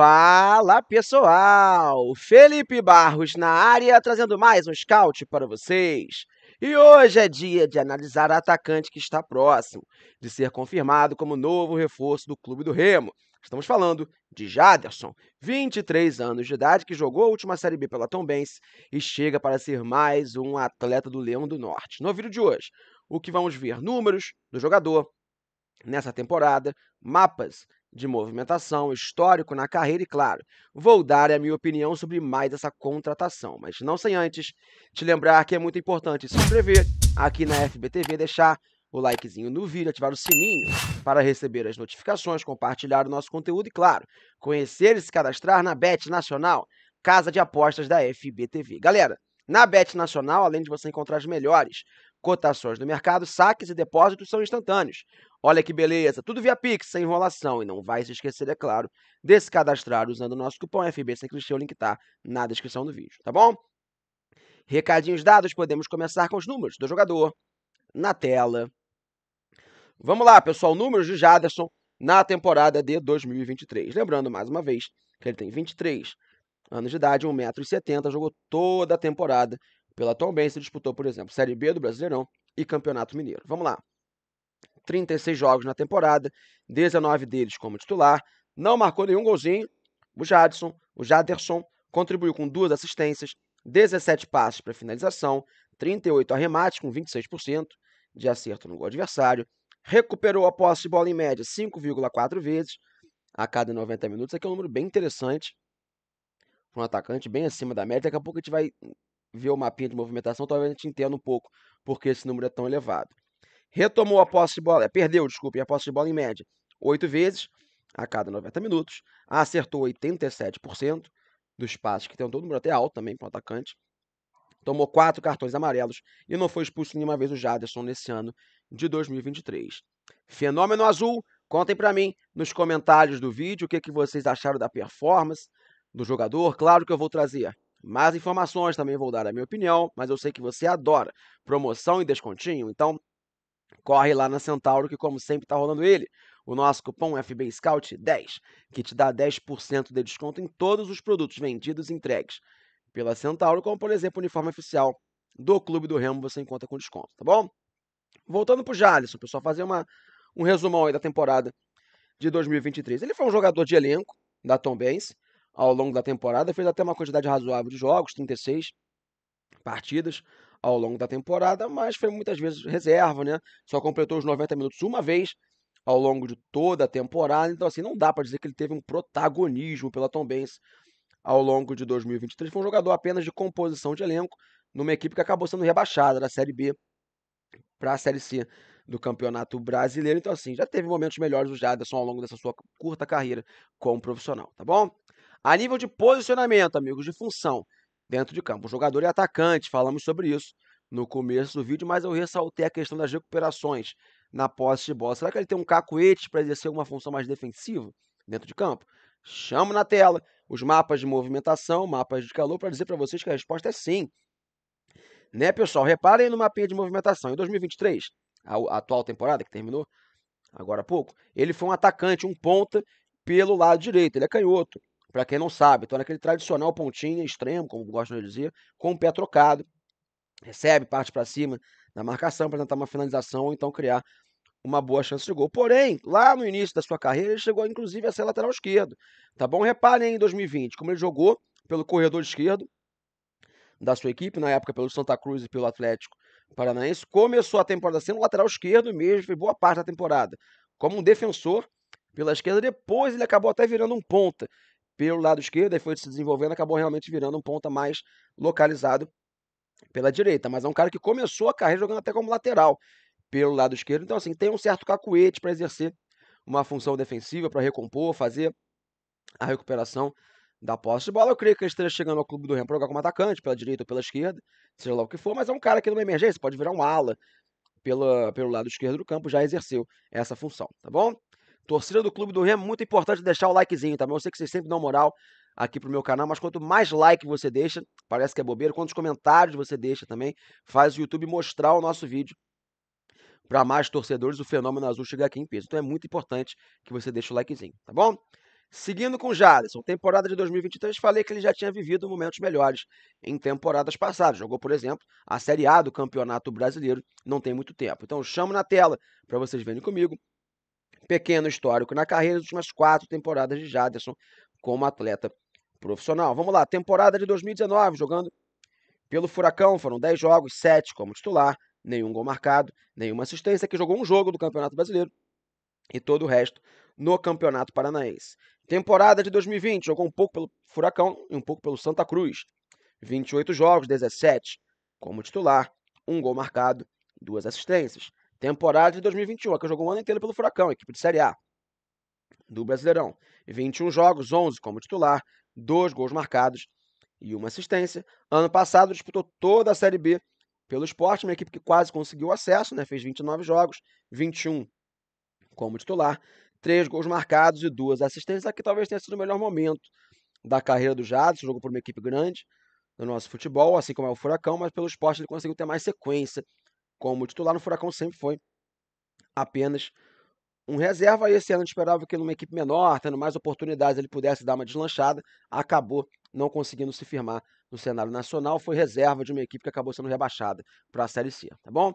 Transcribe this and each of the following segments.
Fala pessoal! Felipe Barros na área trazendo mais um scout para vocês. E hoje é dia de analisar atacante que está próximo de ser confirmado como novo reforço do Clube do Remo. Estamos falando de Jaderson, 23 anos de idade, que jogou a última Série B pela Tombense e chega para ser mais um atleta do Leão do Norte. No vídeo de hoje, o que vamos ver? Números do jogador, nessa temporada, mapas de movimentação, histórico na carreira e, claro, vou dar a minha opinião sobre mais essa contratação. Mas não sem antes te lembrar que é muito importante se inscrever aqui na FBTV, deixar o likezinho no vídeo, ativar o sininho para receber as notificações, compartilhar o nosso conteúdo e, claro, conhecer e se cadastrar na Bet Nacional, casa de apostas da FBTV. Galera, na Bet Nacional, além de você encontrar as melhores cotações do mercado, saques e depósitos são instantâneos. Olha que beleza, tudo via Pix, sem enrolação. E não vai se esquecer, é claro, de se cadastrar usando o nosso cupom FB sem clichê. O link tá na descrição do vídeo, tá bom? Recadinhos dados, podemos começar com os números do jogador na tela. Vamos lá, pessoal, números de Jaderson na temporada de 2023. Lembrando, mais uma vez, que ele tem 23 anos de idade, 1,70m, jogou toda a temporada pela Tom Benz, disputou, por exemplo, Série B do Brasileirão e Campeonato Mineiro. Vamos lá. 36 jogos na temporada, 19 deles como titular, não marcou nenhum golzinho. O Jadson, o Jaderson, contribuiu com duas assistências, 17 passes para finalização, 38 arremates com 26% de acerto no gol adversário, recuperou a posse de bola em média 5,4 vezes a cada 90 minutos, aqui é um número bem interessante para um atacante bem acima da média. Daqui a pouco a gente vai ver o mapinha de movimentação, talvez a gente entenda um pouco porque esse número é tão elevado retomou a posse de bola, perdeu, desculpe, a posse de bola em média oito vezes a cada 90 minutos, acertou 87% dos passes que tentou, número até alto também para o atacante, tomou quatro cartões amarelos e não foi expulso nenhuma vez o Jaderson nesse ano de 2023. Fenômeno Azul, contem para mim nos comentários do vídeo o que, que vocês acharam da performance do jogador. Claro que eu vou trazer mais informações, também vou dar a minha opinião, mas eu sei que você adora promoção e descontinho, então Corre lá na Centauro, que como sempre está rolando ele. O nosso cupom FB Scout 10, que te dá 10% de desconto em todos os produtos vendidos e entregues pela Centauro, como por exemplo o uniforme oficial do Clube do Remo, você encontra com desconto, tá bom? Voltando para o Jalisson, pessoal, fazer uma, um resumão aí da temporada de 2023. Ele foi um jogador de elenco da Tom Benz ao longo da temporada, fez até uma quantidade razoável de jogos, 36 partidas, ao longo da temporada, mas foi muitas vezes reserva, né? Só completou os 90 minutos uma vez ao longo de toda a temporada, então assim, não dá para dizer que ele teve um protagonismo pela Tom Benz ao longo de 2023. Foi um jogador apenas de composição de elenco numa equipe que acabou sendo rebaixada da Série B para a Série C do Campeonato Brasileiro. Então, assim, já teve momentos melhores do Jaderson ao longo dessa sua curta carreira como profissional, tá bom? A nível de posicionamento, amigos, de função, dentro de campo. O jogador é atacante, falamos sobre isso no começo do vídeo, mas eu ressaltei a questão das recuperações na posse de bola. Será que ele tem um cacuete para exercer alguma função mais defensiva dentro de campo? Chamo na tela os mapas de movimentação, mapas de calor, para dizer para vocês que a resposta é sim. Né, pessoal? Reparem no mapinha de movimentação. Em 2023, a, a atual temporada que terminou agora há pouco, ele foi um atacante, um ponta pelo lado direito. Ele é canhoto. Para quem não sabe, então é naquele tradicional pontinha extremo, como gosto de dizer, com o pé trocado, recebe parte para cima da marcação para tentar uma finalização ou então criar uma boa chance de gol. Porém, lá no início da sua carreira, ele chegou inclusive a ser lateral esquerdo. Tá bom? Reparem aí em 2020 como ele jogou pelo corredor esquerdo da sua equipe, na época pelo Santa Cruz e pelo Atlético Paranaense. Começou a temporada sendo lateral esquerdo mesmo, foi boa parte da temporada como um defensor pela esquerda. Depois ele acabou até virando um ponta pelo lado esquerdo, e foi se desenvolvendo, acabou realmente virando um ponta mais localizado pela direita. Mas é um cara que começou a carreira jogando até como lateral pelo lado esquerdo. Então, assim, tem um certo cacuete para exercer uma função defensiva, para recompor, fazer a recuperação da posse de bola. Eu creio que ele esteja chegando ao clube do Rio para jogar como atacante, pela direita ou pela esquerda, seja lá o que for, mas é um cara que numa emergência pode virar um ala pela, pelo lado esquerdo do campo, já exerceu essa função, tá bom? Torcida do Clube do Remo, é muito importante deixar o likezinho, tá bom? Eu sei que vocês sempre dão moral aqui pro meu canal, mas quanto mais like você deixa, parece que é bobeira, quantos comentários você deixa também, faz o YouTube mostrar o nosso vídeo para mais torcedores o fenômeno azul chegar aqui em peso. Então é muito importante que você deixe o likezinho, tá bom? Seguindo com o Jadson, temporada de 2023, falei que ele já tinha vivido momentos melhores em temporadas passadas. Jogou, por exemplo, a Série A do Campeonato Brasileiro não tem muito tempo. Então chamo na tela para vocês verem comigo pequeno histórico na carreira das últimas quatro temporadas de Jaderson como atleta profissional. Vamos lá, temporada de 2019, jogando pelo Furacão, foram 10 jogos, 7 como titular, nenhum gol marcado, nenhuma assistência, que jogou um jogo do Campeonato Brasileiro e todo o resto no Campeonato Paranaense. Temporada de 2020, jogou um pouco pelo Furacão e um pouco pelo Santa Cruz. 28 jogos, 17 como titular, um gol marcado, duas assistências. Temporada de 2021, a que jogou o ano inteiro pelo Furacão, equipe de Série A do Brasileirão. 21 jogos, 11 como titular, 2 gols marcados e uma assistência. Ano passado disputou toda a Série B pelo esporte, uma equipe que quase conseguiu acesso, né? fez 29 jogos, 21 como titular, 3 gols marcados e 2 assistências. Aqui talvez tenha sido o melhor momento da carreira do Jadson, jogou por uma equipe grande do nosso futebol, assim como é o Furacão, mas pelo esporte ele conseguiu ter mais sequência como titular no Furacão sempre foi apenas um reserva. E esse ano a gente esperava que numa equipe menor, tendo mais oportunidades, ele pudesse dar uma deslanchada. Acabou não conseguindo se firmar no cenário nacional. Foi reserva de uma equipe que acabou sendo rebaixada para a Série C, tá bom?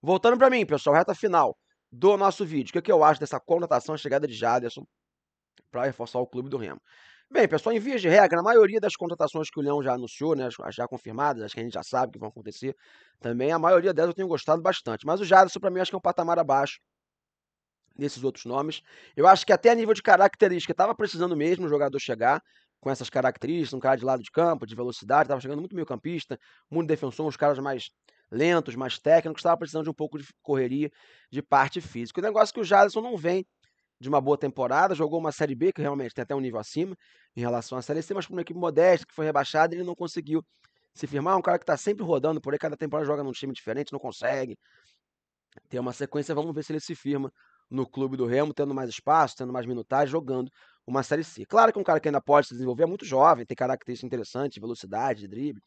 Voltando para mim, pessoal, reta final do nosso vídeo. O que, é que eu acho dessa contratação, a chegada de Jaderson para reforçar o clube do Remo? Bem, pessoal, em vias de regra, a maioria das contratações que o Leão já anunciou, né, as já confirmadas, acho que a gente já sabe que vão acontecer, também a maioria delas eu tenho gostado bastante. Mas o Jadson, para mim, acho que é um patamar abaixo desses outros nomes. Eu acho que até a nível de característica, estava precisando mesmo o jogador chegar com essas características, um cara de lado de campo, de velocidade, estava chegando muito meio campista, muito defensor, uns caras mais lentos, mais técnicos, estava precisando de um pouco de correria de parte física. O negócio é que o Jadson não vem de uma boa temporada, jogou uma Série B, que realmente tem até um nível acima em relação à Série C, mas por uma equipe modesta, que foi rebaixada, ele não conseguiu se firmar. É um cara que está sempre rodando por aí, cada temporada joga num time diferente, não consegue ter uma sequência. Vamos ver se ele se firma no clube do Remo, tendo mais espaço, tendo mais minutagem, jogando uma Série C. Claro que é um cara que ainda pode se desenvolver, é muito jovem, tem características interessantes, velocidade, drible,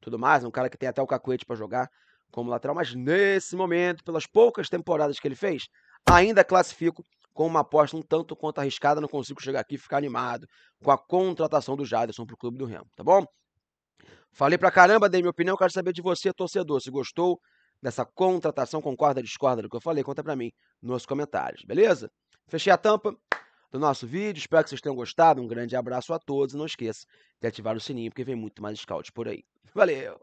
tudo mais. É um cara que tem até o cacuete para jogar como lateral, mas nesse momento, pelas poucas temporadas que ele fez, ainda classifico com uma aposta um tanto quanto arriscada, não consigo chegar aqui e ficar animado com a contratação do Jaderson para o Clube do Remo, tá bom? Falei pra caramba, dei minha opinião, quero saber de você, torcedor, se gostou dessa contratação, concorda, discorda do que eu falei, conta pra mim nos comentários, beleza? Fechei a tampa do nosso vídeo, espero que vocês tenham gostado, um grande abraço a todos e não esqueça de ativar o sininho porque vem muito mais scout por aí. Valeu!